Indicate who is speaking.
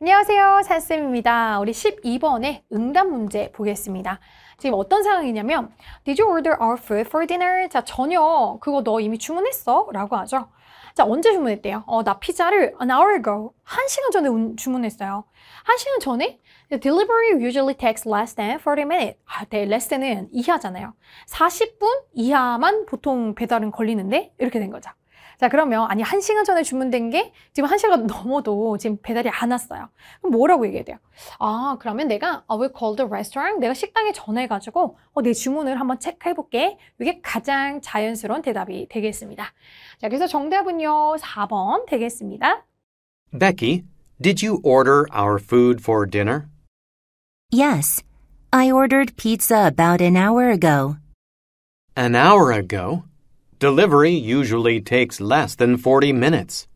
Speaker 1: 안녕하세요. 산쌤입니다. 우리 12번의 응답 문제 보겠습니다. 지금 어떤 상황이냐면 Did you order our food for dinner? 자, 저녁 그거 너 이미 주문했어? 라고 하죠. 자, 언제 주문했대요? 어, 나 피자를 an hour ago, 한 시간 전에 주문했어요. 한 시간 전에 The delivery usually takes less than 40 minutes. 아, 네, less than은 이하잖아요. 40분 이하만 보통 배달은 걸리는데 이렇게 된 거죠. 자 그러면 아니 한 시간 전에 주문된 게 지금 한 시간 넘어도 지금 배달이 안 왔어요 그럼 뭐라고 얘기해야 돼요? 아 그러면 내가 I 아, will call the restaurant 내가 식당에 전해가지고 화 어, 내 주문을 한번 체크해 볼게 이게 가장 자연스러운 대답이 되겠습니다 자 그래서 정답은요 4번 되겠습니다
Speaker 2: Becky, did you order our food for dinner?
Speaker 3: Yes, I ordered pizza about an hour ago
Speaker 2: An hour ago? Delivery usually
Speaker 4: takes less than 40 minutes.